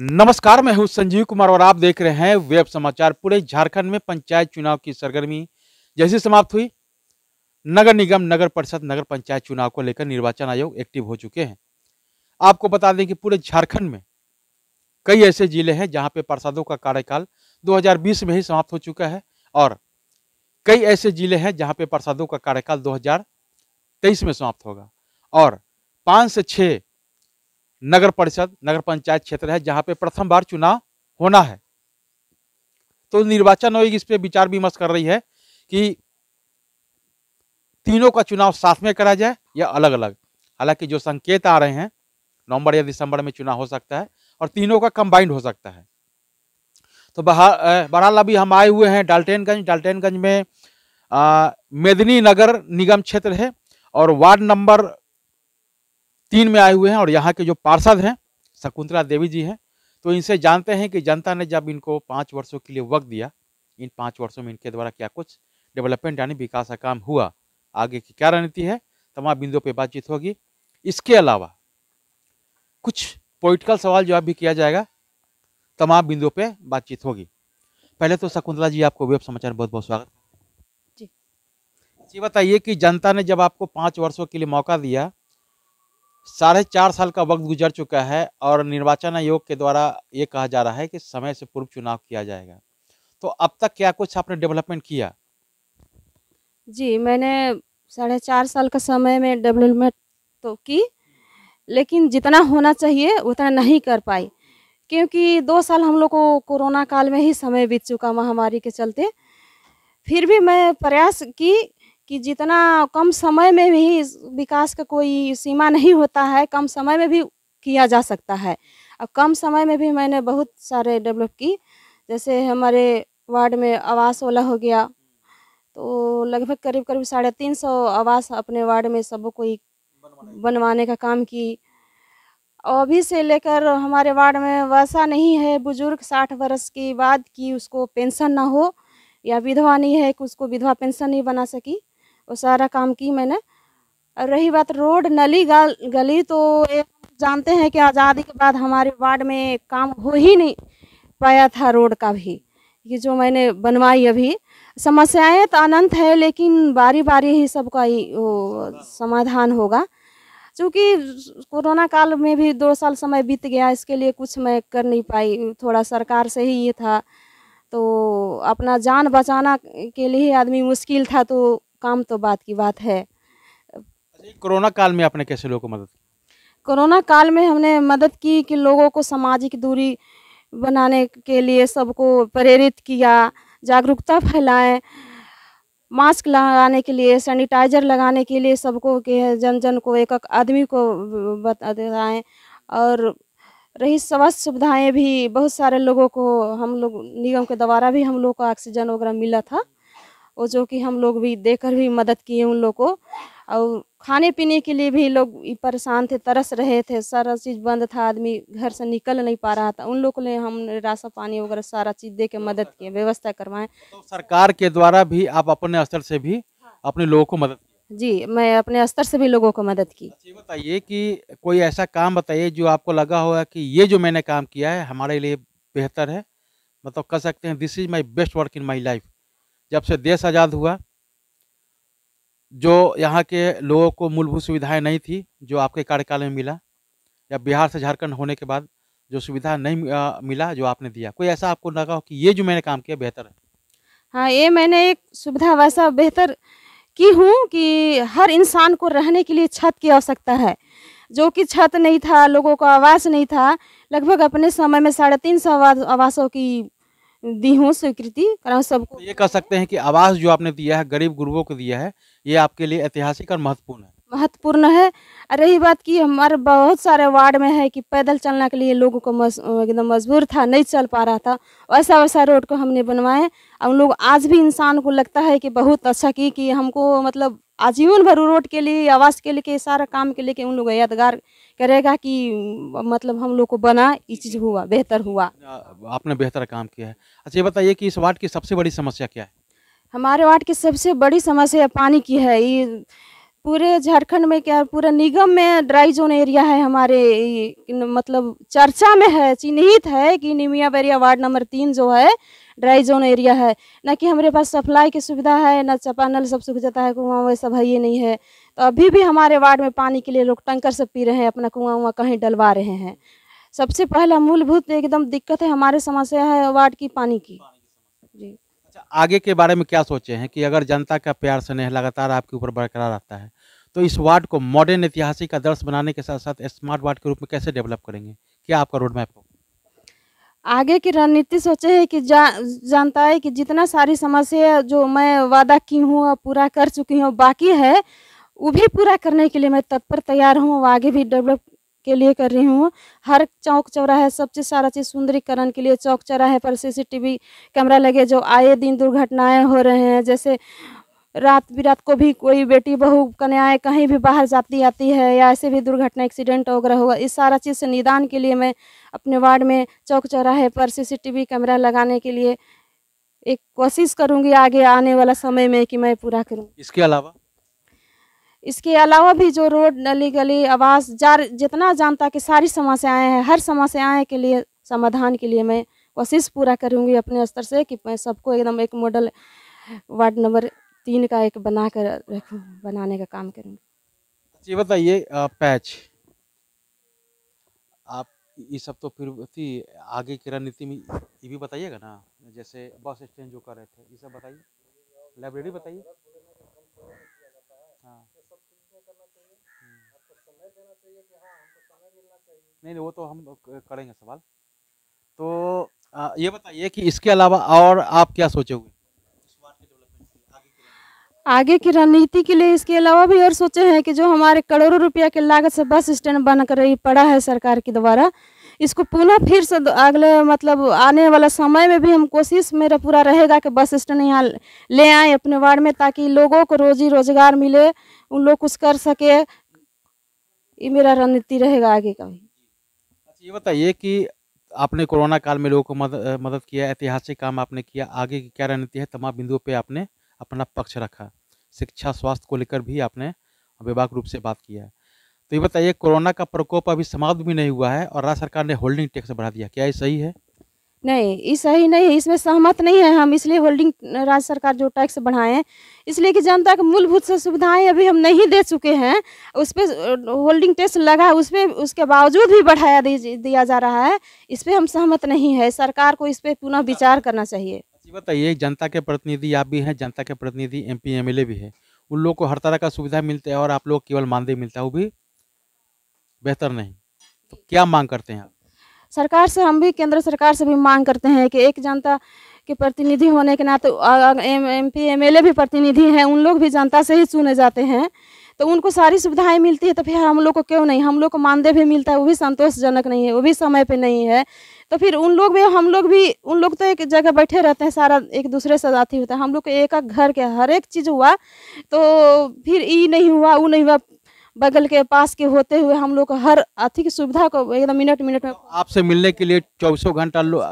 नमस्कार मैं हूं संजीव कुमार और आप देख रहे हैं वेब समाचार पूरे झारखंड में पंचायत चुनाव की सरगर्मी जैसे समाप्त हुई नगर निगम नगर परिषद नगर पंचायत चुनाव को लेकर निर्वाचन आयोग एक्टिव हो चुके हैं आपको बता दें कि पूरे झारखंड में कई ऐसे जिले हैं जहां पे प्रसादों का कार्यकाल 2020 में ही समाप्त हो चुका है और कई ऐसे जिले हैं जहां पे प्रसादों का कार्यकाल 2023 में समाप्त होगा और पाँच से छः नगर परिषद नगर पंचायत क्षेत्र है जहाँ पे प्रथम बार चुनाव होना है तो निर्वाचन आयोग इस पर विचार विमर्श कर रही है कि तीनों का चुनाव साथ में करा जाए या अलग अलग हालांकि जो संकेत आ रहे हैं नवंबर या दिसंबर में चुनाव हो सकता है और तीनों का कंबाइंड हो सकता है तो बहरहाल अभी हम आए हुए हैं डाल्टेनगंज डाल्टेनगंज में मेदिनी नगर निगम क्षेत्र है और वार्ड नंबर तीन में आए हुए हैं और यहाँ के जो पार्षद हैं शकुंतला देवी जी हैं तो इनसे जानते हैं कि जनता ने जब इनको पाँच वर्षों के लिए वक्त दिया इन पाँच वर्षों में इनके द्वारा क्या कुछ डेवलपमेंट यानी विकास का काम हुआ आगे की क्या रणनीति है तमाम बिंदुओं पर बातचीत होगी इसके अलावा कुछ पॉलिटिकल सवाल जवाब भी किया जाएगा तमाम बिंदुओं पर बातचीत होगी पहले तो शकुंतला जी आपको वेब समाचार बहुत बहुत स्वागत जी जी बताइए कि जनता ने जब आपको पाँच वर्षों के लिए मौका दिया साढ़े चार साल का वक्त गुजर चुका है और निर्वाचन आयोग के द्वारा ये कहा जा रहा है कि समय से पूर्व चुनाव किया जाएगा तो अब तक क्या कुछ आपने डेवलपमेंट किया जी मैंने साढ़े चार साल का समय में डेवलपमेंट तो की लेकिन जितना होना चाहिए उतना नहीं कर पाई क्योंकि दो साल हम लोग को कोरोना काल में ही समय बीत चुका महामारी के चलते फिर भी मैं प्रयास की कि जितना कम समय में भी विकास का कोई सीमा नहीं होता है कम समय में भी किया जा सकता है और कम समय में भी मैंने बहुत सारे डेवलप की जैसे हमारे वार्ड में आवास वाला हो गया तो लगभग करीब करीब साढ़े तीन सौ आवास अपने वार्ड में सब कोई बनवाने का काम की अभी से लेकर हमारे वार्ड में वैसा नहीं है बुजुर्ग साठ वर्ष के बाद की उसको पेंशन ना हो या विधवा नहीं है कि उसको विधवा पेंशन नहीं बना सकी वो सारा काम की मैंने और रही बात रोड नली गल, गली तो एक जानते हैं कि आज़ादी के बाद हमारे वार्ड में काम हो ही नहीं पाया था रोड का भी ये जो मैंने बनवाई अभी समस्याएं तो अनंत है लेकिन बारी बारी ही सबका ही समाधान होगा चूँकि कोरोना काल में भी दो साल समय बीत गया इसके लिए कुछ मैं कर नहीं पाई थोड़ा सरकार से ही ये था तो अपना जान बचाना के लिए आदमी मुश्किल था तो काम तो बात की बात है अच्छा, कोरोना काल में आपने कैसे लोगों को मदद कोरोना काल में हमने मदद की कि लोगों को सामाजिक दूरी बनाने के लिए सबको प्रेरित किया जागरूकता फैलाएं मास्क लगाने के लिए सैनिटाइजर लगाने के लिए सबको के जन जन को एक एक आदमी को बता बताएँ और रही स्वास्थ्य सुविधाएं भी बहुत सारे लोगों को हम लोग निगम के द्वारा भी हम लोग को ऑक्सीजन वगैरह मिला था वो जो कि हम लोग भी देकर भी मदद किए उन लोग को और खाने पीने के लिए भी लोग परेशान थे तरस रहे थे सारा चीज़ बंद था आदमी घर से निकल नहीं पा रहा था उन लोग ने हम राशन पानी वगैरह सारा चीज़ दे के मदद किए व्यवस्था करवाएं तो सरकार के द्वारा भी आप अपने स्तर से भी अपने लोगों को मदद जी मैं अपने स्तर से भी लोगों को मदद की अच्छा, बताइए कि कोई ऐसा काम बताइए जो आपको लगा होगा कि ये जो मैंने काम किया है हमारे लिए बेहतर है मतलब कह सकते हैं this is my best work in my life जब से देश आज़ाद हुआ जो यहाँ के लोगों को मूलभूत सुविधाएं नहीं थी जो आपके कार्यकाल में मिला या बिहार से झारखंड होने के बाद जो सुविधा नहीं मिला जो आपने दिया कोई ऐसा आपको लगा हो कि ये जो मैंने काम किया बेहतर है हाँ ये मैंने एक सुविधा वैसा बेहतर की हूँ कि हर इंसान को रहने के लिए छत की आवश्यकता है जो कि छत नहीं था लोगों को आवास नहीं था लगभग अपने समय में साढ़े तीन सौ आवासों की दी हूँ स्वीकृति कारण सबको तो ये कह सकते हैं कि आवास जो आपने दिया है गरीब गुरुओं को दिया है ये आपके लिए ऐतिहासिक और महत्वपूर्ण है महत्वपूर्ण है और रही बात की हमारे बहुत सारे वार्ड में है कि पैदल चलने के लिए लोगों को एकदम मजबूर था नहीं चल पा रहा था वैसा वैसा रोड को हमने बनवाए और लोग आज भी इंसान को लगता है कि बहुत अच्छा की कि हमको मतलब आजीवन भर रोड के लिए आवास के लेके सारा काम के लेके उन लोग यादगार करेगा कि मतलब हम लोग को बना ये चीज़ हुआ बेहतर हुआ अच्छा, आपने बेहतर काम किया है अच्छा ये बताइए कि इस वार्ड की सबसे बड़ी समस्या क्या है हमारे वार्ड की सबसे बड़ी समस्या पानी की है ये पूरे झारखंड में क्या पूरा निगम में ड्राई जोन एरिया है हमारे मतलब चर्चा में है चिन्हित है कि निमिया बैरिया वार्ड नंबर तीन जो है ड्राई जोन एरिया है ना कि हमारे पास सप्लाई की सुविधा है ना चपानल सब सूख जाता है कुआं वह सब है ये नहीं है तो अभी भी हमारे वार्ड में पानी के लिए लोग टंकर सब पी रहे हैं अपना कुआं वुआ कहीं डलवा रहे हैं सबसे पहला मूलभूत एकदम दिक्कत है हमारे समस्या है वार्ड की पानी की जी अच्छा, आगे के बारे में क्या सोचे हैं कि अगर जनता का प्यार स्नेह लगातार आपके ऊपर बरकरार रहता है तो इस वार्ड को मॉडर्न ऐतिहासिक आदर्श बनाने के साथ साथ स्मार्ट वार्ड के रूप में कैसे डेवलप करेंगे क्या आपका रोड मैप हो आगे की रणनीति सोचे है कि जा, जानता है कि जितना सारी समस्या जो मैं वादा की हूँ पूरा कर चुकी हूँ बाकी है वो भी पूरा करने के लिए मैं तत्पर तैयार हूँ आगे भी डेवलप के लिए कर रही हूँ हर चौक चौराहे सब चीज़ सारा चीज़ सुंदरीकरण के लिए चौक चौराहे पर सीसीटीवी कैमरा लगे जो आए दिन दुर्घटनाएं हो रहे हैं जैसे रात बिरात को भी कोई बेटी बहू कन्याएँ कहीं भी बाहर जाती आती है या ऐसे भी दुर्घटना एक्सीडेंट वगैरह होगा इस सारा चीज़ से निदान के लिए मैं अपने वार्ड में चौक चौराहे पर सीसीटीवी कैमरा लगाने के लिए एक कोशिश करूँगी आगे आने वाला समय में कि मैं पूरा करूँ इसके अलावा इसके अलावा भी जो रोड नली गली आवास जार जितना जानता कि सारी समस्याएं हैं हर समस्याएं के लिए समाधान के लिए मैं कोशिश पूरा करूँगी अपने स्तर से कि मैं सबको एकदम एक मॉडल वार्ड नंबर तीन का एक बना कर रखूँ बनाने का काम करूँगी ये बताइए पैच आप ये सब तो फिर थी आगे की रणनीति में ये भी बताइएगा ना जैसे बस स्टैंड जो कर रहे थे ये सब बताइए लाइब्रेरी बताइए हाँ। हम्म। नहीं नहीं वो तो हम करेंगे सवाल तो ये बताइए कि इसके अलावा और आप क्या सोचोगे आगे की रणनीति के लिए इसके अलावा भी और सोचे हैं कि जो हमारे करोड़ों रुपया के लागत से बस स्टैंड बन कर पड़ा है सरकार के द्वारा इसको पुनः फिर से अगले मतलब आने वाला समय में भी हम कोशिश मेरा पूरा रहेगा कि बस स्टैंड यहाँ ले आए अपने वार्ड में ताकि लोगों को रोजी रोजगार मिले उन लोग कुछ कर सके ये मेरा रणनीति रहेगा आगे का भी अच्छा ये बताइए कि आपने कोरोना काल में लोगों को मदद, मदद किया ऐतिहासिक काम आपने किया आगे की क्या रणनीति है तमाम बिंदुओं पर आपने अपना पक्ष रखा शिक्षा स्वास्थ्य को लेकर भी आपने विभाग रूप से बात किया है तो ये बताइए कोरोना का प्रकोप अभी समाप्त भी नहीं हुआ है और राज्य सरकार ने होल्डिंग टैक्स बढ़ा दिया क्या ये सही है नहीं ये सही नहीं है इसमें सहमत नहीं है हम इसलिए होल्डिंग राज्य सरकार जो टैक्स बढ़ाए इसलिए कि जनता के मूलभूत से सुविधाएं अभी हम नहीं दे चुके हैं उस पर होल्डिंग टैक्स लगा उस पर उसके बावजूद भी बढ़ाया दिया जा रहा है इस पर हम सहमत नहीं है सरकार को इस पर पुनः अच्छा। विचार करना चाहिए ये बताइए जनता के प्रतिनिधि आप भी हैं जनता के प्रतिनिधि एम पी एम भी है उन लोग को हर तरह का सुविधा मिलता है और आप लोग केवल मानदेय मिलता है वो भी बेहतर नहीं तो क्या मांग करते हैं आप सरकार से हम भी केंद्र सरकार से भी मांग करते हैं कि एक जनता के प्रतिनिधि होने के नाते एम पी एम भी प्रतिनिधि हैं उन लोग भी जनता से ही चुने जाते हैं तो उनको सारी सुविधाएं मिलती है तो फिर हम लोग को क्यों नहीं हम लोग को मानदेय भी मिलता है वो भी संतोषजनक नहीं है वो भी समय पे नहीं है तो फिर उन लोग भी हम लोग भी उन लोग तो एक जगह बैठे रहते हैं सारा एक दूसरे से साथी होता है हम लोग को एक घर के हर एक चीज़ हुआ तो फिर ई नहीं हुआ वो नहीं हुआ बगल के पास के होते हुए हम लोग हर की सुविधा को एकदम मिनट मिनट में तो आपसे मिलने के लिए चौबीसों घंटा लो,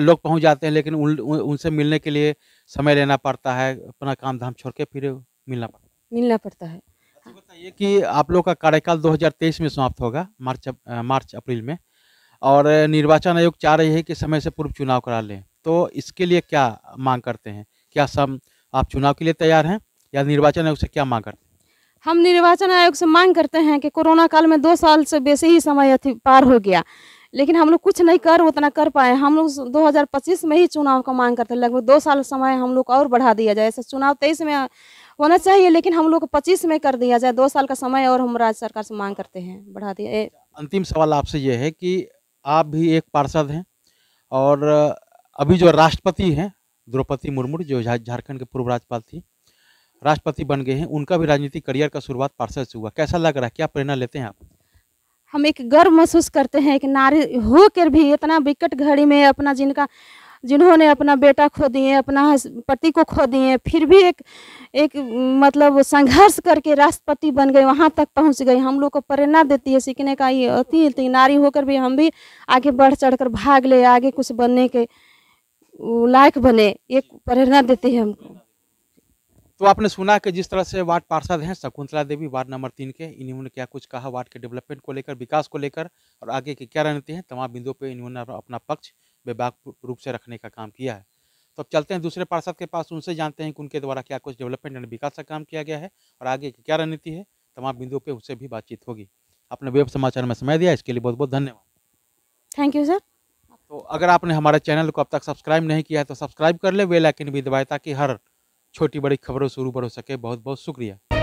लोग पहुंच जाते हैं लेकिन उन, उनसे मिलने के लिए समय लेना पड़ता है अपना काम धाम छोड़ के फिर मिलना पड़ता मिलना पड़ता है बताइए कि आप लोग का कार्यकाल 2023 में समाप्त होगा मार्च मार्च अप्रैल में और निर्वाचन आयोग चाह रही है कि समय से पूर्व चुनाव करा लें तो इसके लिए क्या मांग करते हैं क्या सब आप चुनाव के लिए तैयार हैं या निर्वाचन आयोग से क्या मांग करते हैं हम निर्वाचन आयोग से मांग करते हैं कि कोरोना काल में दो साल से बेसी ही समय पार हो गया लेकिन हम लोग कुछ नहीं कर उतना कर पाए हम लोग 2025 में ही चुनाव का मांग करते हैं लगभग दो साल समय हम लोग और बढ़ा दिया जाए ऐसे चुनाव तेईस में होना चाहिए लेकिन हम लोग को पच्चीस में कर दिया जाए दो साल का समय और हम राज्य सरकार से मांग करते हैं बढ़ा दिया अंतिम सवाल आपसे ये है कि आप भी एक पार्षद हैं और अभी जो राष्ट्रपति हैं द्रौपदी मुर्मू जो झारखंड के पूर्व राज्यपाल थी राष्ट्रपति बन गए हैं उनका भी राजनीतिक करियर का शुरुआत पार्षद से हुआ कैसा लग रहा है क्या प्रेरणा लेते हैं आप हम एक गर्व महसूस करते हैं कि नारी होकर भी इतना विकट घड़ी में अपना जिनका जिन्होंने अपना बेटा खो दिए अपना पति को खो दिए फिर भी एक एक मतलब संघर्ष करके राष्ट्रपति बन गए वहाँ तक पहुँच गए हम लोग को प्रेरणा देती है सीखने का ये अति नारी होकर भी हम भी आगे बढ़ चढ़ भाग ले आगे कुछ बनने के लायक बने ये प्रेरणा देती है हमको तो आपने सुना कि जिस तरह से वार्ड पार्षद हैं शकुंतला देवी वार्ड नंबर तीन के इन्होंने क्या कुछ कहा वार्ड के डेवलपमेंट को लेकर विकास को लेकर और आगे की क्या रणनीति है तमाम बिंदुओं पर इन्होंने अपना पक्ष बेबाक रूप से रखने का काम किया है तो अब चलते हैं दूसरे पार्षद के पास उनसे जानते हैं कि उनके द्वारा क्या कुछ डेवलपमेंट एंड विकास का काम किया गया है और आगे की क्या रणनीति है तमाम बिंदुओं पर उससे भी बातचीत होगी आपने वेब समाचार में समय दिया इसके लिए बहुत बहुत धन्यवाद थैंक यू सर तो अगर आपने हमारे चैनल को अब तक सब्सक्राइब नहीं किया है तो सब्सक्राइब कर ले वे लाइकन भी दबाए ताकि हर छोटी बड़ी खबरों शुरू पर हो सके बहुत बहुत शुक्रिया